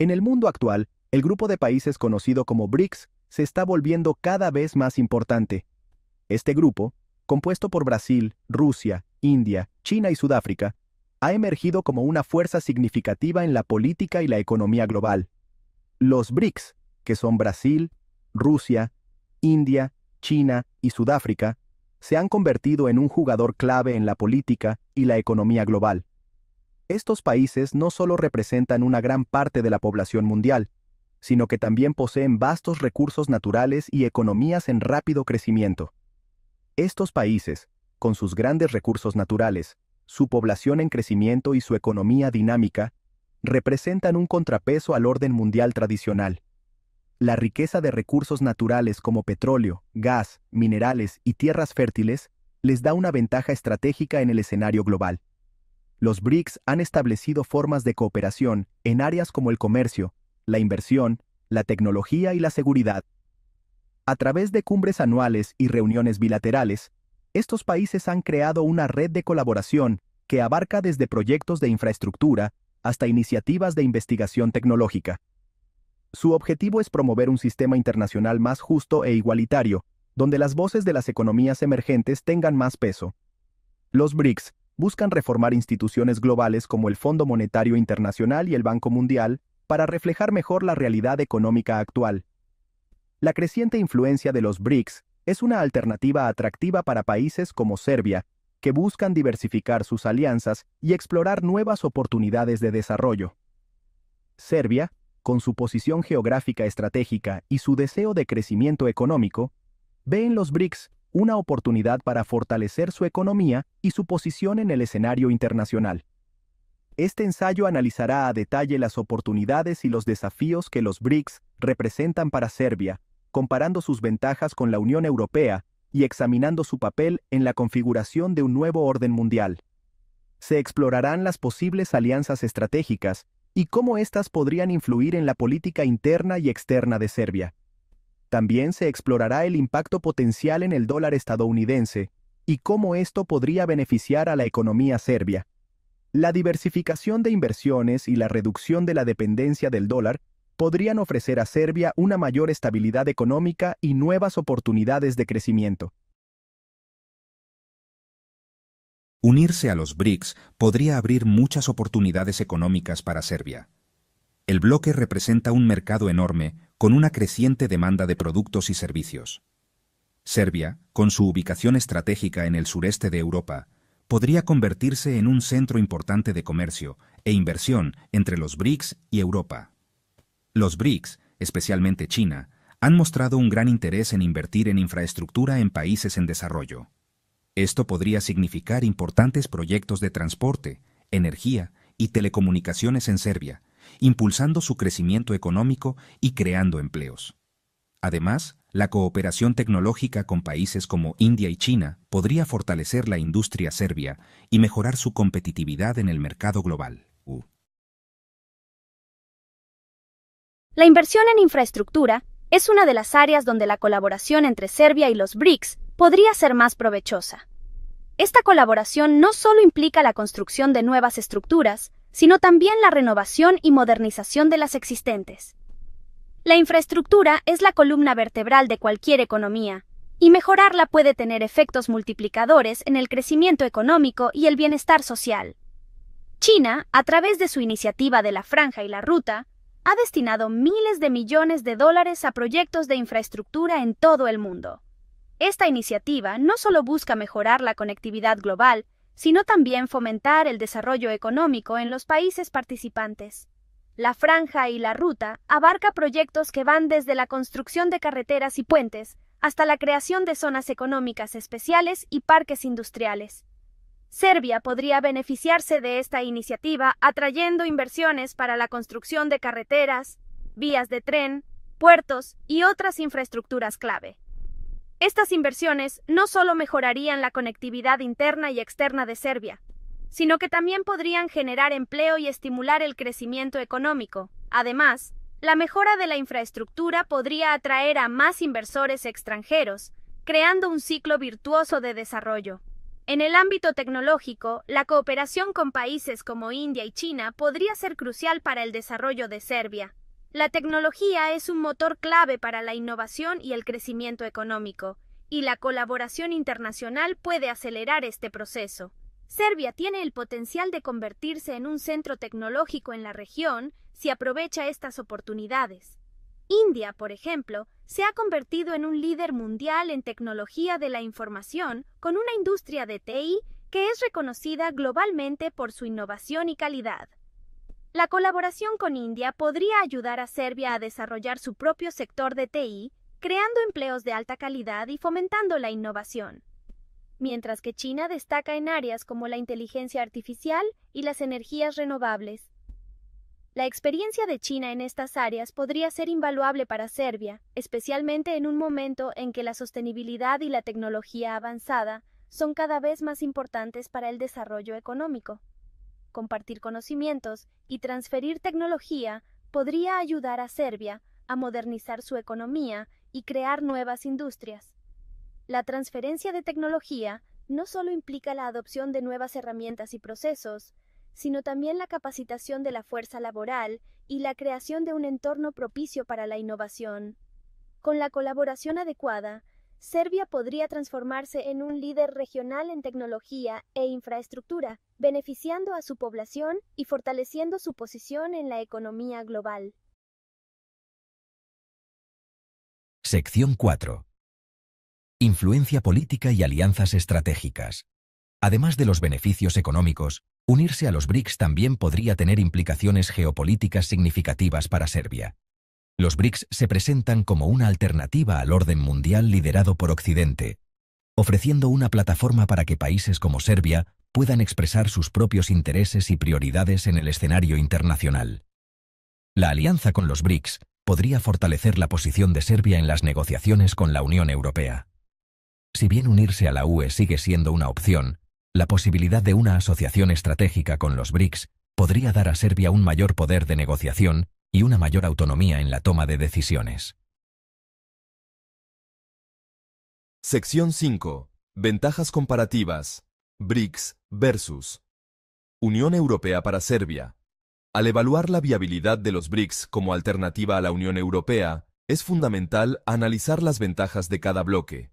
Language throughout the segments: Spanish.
En el mundo actual, el grupo de países conocido como BRICS se está volviendo cada vez más importante. Este grupo, compuesto por Brasil, Rusia, India, China y Sudáfrica, ha emergido como una fuerza significativa en la política y la economía global. Los BRICS, que son Brasil, Rusia, India, China y Sudáfrica, se han convertido en un jugador clave en la política y la economía global. Estos países no solo representan una gran parte de la población mundial, sino que también poseen vastos recursos naturales y economías en rápido crecimiento. Estos países, con sus grandes recursos naturales, su población en crecimiento y su economía dinámica, representan un contrapeso al orden mundial tradicional. La riqueza de recursos naturales como petróleo, gas, minerales y tierras fértiles les da una ventaja estratégica en el escenario global los BRICS han establecido formas de cooperación en áreas como el comercio, la inversión, la tecnología y la seguridad. A través de cumbres anuales y reuniones bilaterales, estos países han creado una red de colaboración que abarca desde proyectos de infraestructura hasta iniciativas de investigación tecnológica. Su objetivo es promover un sistema internacional más justo e igualitario, donde las voces de las economías emergentes tengan más peso. Los BRICS buscan reformar instituciones globales como el Fondo Monetario Internacional y el Banco Mundial para reflejar mejor la realidad económica actual. La creciente influencia de los BRICS es una alternativa atractiva para países como Serbia, que buscan diversificar sus alianzas y explorar nuevas oportunidades de desarrollo. Serbia, con su posición geográfica estratégica y su deseo de crecimiento económico, ve en los BRICS una oportunidad para fortalecer su economía y su posición en el escenario internacional. Este ensayo analizará a detalle las oportunidades y los desafíos que los BRICS representan para Serbia, comparando sus ventajas con la Unión Europea y examinando su papel en la configuración de un nuevo orden mundial. Se explorarán las posibles alianzas estratégicas y cómo éstas podrían influir en la política interna y externa de Serbia. También se explorará el impacto potencial en el dólar estadounidense y cómo esto podría beneficiar a la economía serbia. La diversificación de inversiones y la reducción de la dependencia del dólar podrían ofrecer a Serbia una mayor estabilidad económica y nuevas oportunidades de crecimiento. Unirse a los BRICS podría abrir muchas oportunidades económicas para Serbia. El bloque representa un mercado enorme, con una creciente demanda de productos y servicios. Serbia, con su ubicación estratégica en el sureste de Europa, podría convertirse en un centro importante de comercio e inversión entre los BRICS y Europa. Los BRICS, especialmente China, han mostrado un gran interés en invertir en infraestructura en países en desarrollo. Esto podría significar importantes proyectos de transporte, energía y telecomunicaciones en Serbia, impulsando su crecimiento económico y creando empleos. Además, la cooperación tecnológica con países como India y China podría fortalecer la industria serbia y mejorar su competitividad en el mercado global. La inversión en infraestructura es una de las áreas donde la colaboración entre Serbia y los BRICS podría ser más provechosa. Esta colaboración no solo implica la construcción de nuevas estructuras, sino también la renovación y modernización de las existentes. La infraestructura es la columna vertebral de cualquier economía, y mejorarla puede tener efectos multiplicadores en el crecimiento económico y el bienestar social. China, a través de su iniciativa de la Franja y la Ruta, ha destinado miles de millones de dólares a proyectos de infraestructura en todo el mundo. Esta iniciativa no solo busca mejorar la conectividad global, sino también fomentar el desarrollo económico en los países participantes. La franja y la ruta abarca proyectos que van desde la construcción de carreteras y puentes hasta la creación de zonas económicas especiales y parques industriales. Serbia podría beneficiarse de esta iniciativa atrayendo inversiones para la construcción de carreteras, vías de tren, puertos y otras infraestructuras clave. Estas inversiones no solo mejorarían la conectividad interna y externa de Serbia, sino que también podrían generar empleo y estimular el crecimiento económico. Además, la mejora de la infraestructura podría atraer a más inversores extranjeros, creando un ciclo virtuoso de desarrollo. En el ámbito tecnológico, la cooperación con países como India y China podría ser crucial para el desarrollo de Serbia, la tecnología es un motor clave para la innovación y el crecimiento económico, y la colaboración internacional puede acelerar este proceso. Serbia tiene el potencial de convertirse en un centro tecnológico en la región si aprovecha estas oportunidades. India, por ejemplo, se ha convertido en un líder mundial en tecnología de la información con una industria de TI que es reconocida globalmente por su innovación y calidad. La colaboración con India podría ayudar a Serbia a desarrollar su propio sector de TI, creando empleos de alta calidad y fomentando la innovación. Mientras que China destaca en áreas como la inteligencia artificial y las energías renovables. La experiencia de China en estas áreas podría ser invaluable para Serbia, especialmente en un momento en que la sostenibilidad y la tecnología avanzada son cada vez más importantes para el desarrollo económico compartir conocimientos y transferir tecnología podría ayudar a Serbia a modernizar su economía y crear nuevas industrias. La transferencia de tecnología no solo implica la adopción de nuevas herramientas y procesos, sino también la capacitación de la fuerza laboral y la creación de un entorno propicio para la innovación. Con la colaboración adecuada, Serbia podría transformarse en un líder regional en tecnología e infraestructura, beneficiando a su población y fortaleciendo su posición en la economía global. Sección 4. Influencia política y alianzas estratégicas. Además de los beneficios económicos, unirse a los BRICS también podría tener implicaciones geopolíticas significativas para Serbia los BRICS se presentan como una alternativa al orden mundial liderado por Occidente, ofreciendo una plataforma para que países como Serbia puedan expresar sus propios intereses y prioridades en el escenario internacional. La alianza con los BRICS podría fortalecer la posición de Serbia en las negociaciones con la Unión Europea. Si bien unirse a la UE sigue siendo una opción, la posibilidad de una asociación estratégica con los BRICS podría dar a Serbia un mayor poder de negociación y una mayor autonomía en la toma de decisiones. Sección 5. Ventajas comparativas. BRICS versus Unión Europea para Serbia. Al evaluar la viabilidad de los BRICS como alternativa a la Unión Europea, es fundamental analizar las ventajas de cada bloque.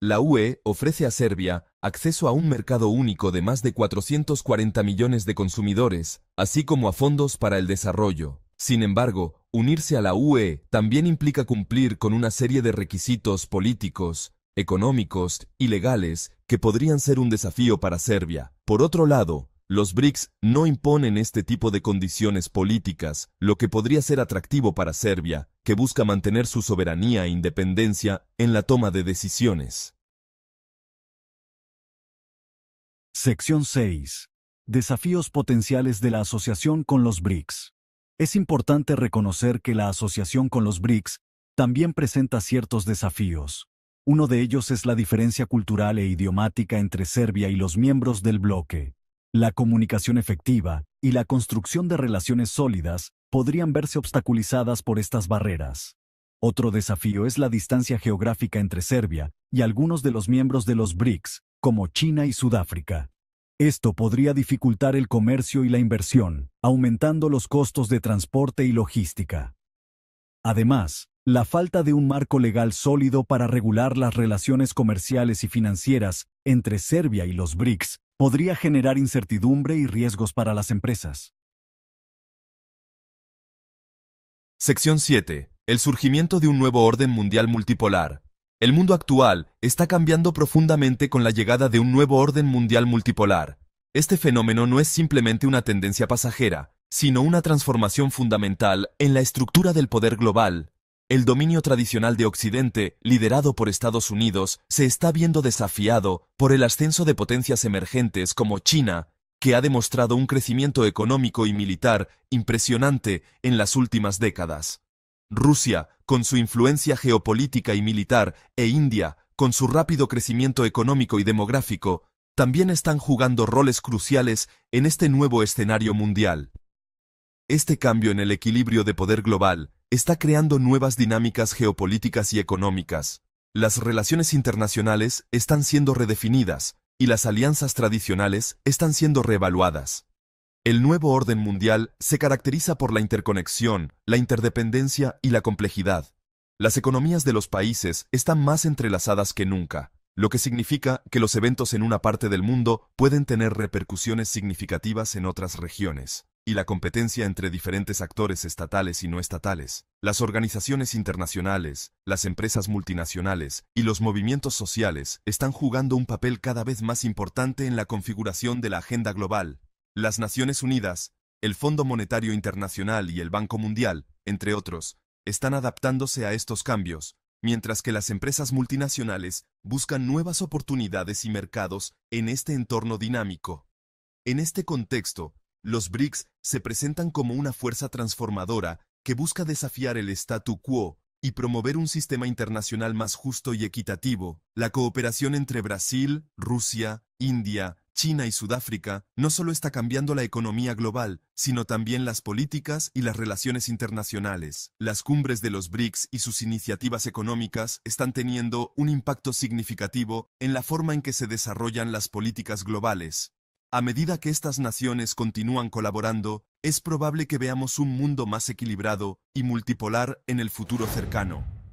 La UE ofrece a Serbia acceso a un mercado único de más de 440 millones de consumidores, así como a fondos para el desarrollo, sin embargo, unirse a la UE también implica cumplir con una serie de requisitos políticos, económicos y legales que podrían ser un desafío para Serbia. Por otro lado, los BRICS no imponen este tipo de condiciones políticas, lo que podría ser atractivo para Serbia, que busca mantener su soberanía e independencia en la toma de decisiones. Sección 6. Desafíos potenciales de la asociación con los BRICS. Es importante reconocer que la asociación con los BRICS también presenta ciertos desafíos. Uno de ellos es la diferencia cultural e idiomática entre Serbia y los miembros del bloque. La comunicación efectiva y la construcción de relaciones sólidas podrían verse obstaculizadas por estas barreras. Otro desafío es la distancia geográfica entre Serbia y algunos de los miembros de los BRICS, como China y Sudáfrica. Esto podría dificultar el comercio y la inversión, aumentando los costos de transporte y logística. Además, la falta de un marco legal sólido para regular las relaciones comerciales y financieras entre Serbia y los BRICS podría generar incertidumbre y riesgos para las empresas. Sección 7. El surgimiento de un nuevo orden mundial multipolar, el mundo actual está cambiando profundamente con la llegada de un nuevo orden mundial multipolar. Este fenómeno no es simplemente una tendencia pasajera, sino una transformación fundamental en la estructura del poder global. El dominio tradicional de Occidente, liderado por Estados Unidos, se está viendo desafiado por el ascenso de potencias emergentes como China, que ha demostrado un crecimiento económico y militar impresionante en las últimas décadas. Rusia, con su influencia geopolítica y militar, e India, con su rápido crecimiento económico y demográfico, también están jugando roles cruciales en este nuevo escenario mundial. Este cambio en el equilibrio de poder global está creando nuevas dinámicas geopolíticas y económicas. Las relaciones internacionales están siendo redefinidas y las alianzas tradicionales están siendo reevaluadas. El nuevo orden mundial se caracteriza por la interconexión, la interdependencia y la complejidad. Las economías de los países están más entrelazadas que nunca, lo que significa que los eventos en una parte del mundo pueden tener repercusiones significativas en otras regiones, y la competencia entre diferentes actores estatales y no estatales, las organizaciones internacionales, las empresas multinacionales y los movimientos sociales están jugando un papel cada vez más importante en la configuración de la agenda global las Naciones Unidas, el Fondo Monetario Internacional y el Banco Mundial, entre otros, están adaptándose a estos cambios, mientras que las empresas multinacionales buscan nuevas oportunidades y mercados en este entorno dinámico. En este contexto, los BRICS se presentan como una fuerza transformadora que busca desafiar el statu quo y promover un sistema internacional más justo y equitativo. La cooperación entre Brasil, Rusia, India, China y Sudáfrica, no solo está cambiando la economía global, sino también las políticas y las relaciones internacionales. Las cumbres de los BRICS y sus iniciativas económicas están teniendo un impacto significativo en la forma en que se desarrollan las políticas globales. A medida que estas naciones continúan colaborando, es probable que veamos un mundo más equilibrado y multipolar en el futuro cercano.